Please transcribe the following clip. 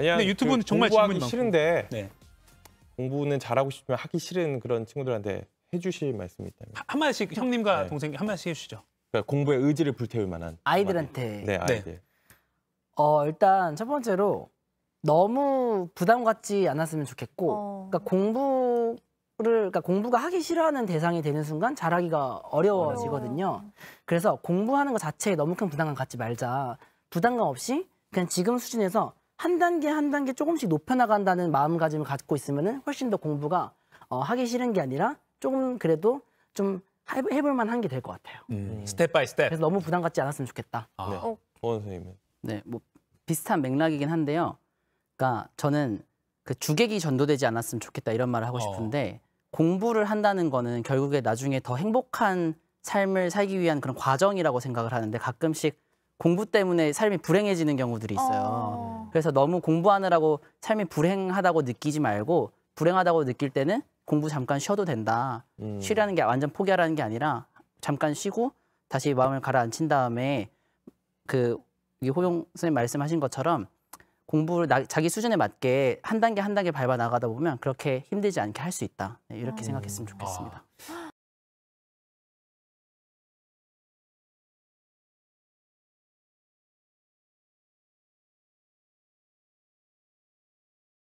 아니 근데 유튜브는 그 정말 질문이 싫은데 네. 공부는 잘하고 싶으면 하기 싫은 그런 친구들한테 해주실 말씀이 있다면 한 마디씩 형님과 네. 동생 한 마디씩 해주시죠. 그러니까 공부에 의지를 불태울 만한 아이들한테. 네, 네, 아이들. 네. 어 일단 첫 번째로 너무 부담 갖지 않았으면 좋겠고, 어... 그러니까 공부. 를 그러니까 공부가 하기 싫어하는 대상이 되는 순간 잘하기가 어려워지거든요. 어려워요. 그래서 공부하는 것 자체에 너무 큰 부담감 갖지 말자. 부담감 없이 그냥 지금 수준에서 한 단계 한 단계 조금씩 높여나간다는 마음가짐을 갖고 있으면 훨씬 더 공부가 어, 하기 싫은 게 아니라 조금 그래도 좀 해볼 만한 게 될 것 같아요. 음, 음. 스텝 바이 스텝. 그래서 너무 부담 갖지 않았으면 좋겠다. 아. 네. 어. 선생님은? 네, 뭐 비슷한 맥락이긴 한데요. 그러니까 저는 그 주객이 전도되지 않았으면 좋겠다 이런 말을 하고 어. 싶은데 어. 공부를 한다는 거는 결국에 나중에 더 행복한 삶을 살기 위한 그런 과정이라고 생각을 하는데 가끔씩 공부 때문에 삶이 불행해지는 경우들이 있어요. 어. 그래서 너무 공부하느라고 삶이 불행하다고 느끼지 말고 불행하다고 느낄 때는 공부 잠깐 쉬어도 된다. 음. 쉬라는 게 완전 포기하라는 게 아니라 잠깐 쉬고 다시 마음을 가라앉힌 다음에 그 호용 선생님 말씀하신 것처럼 공부를 나, 자기 수준에 맞게 한 단계 한 단계 밟아 나가다 보면 그렇게 힘들지 않게 할 수 있다. 네, 이렇게 음. 생각했으면 좋겠습니다. 아.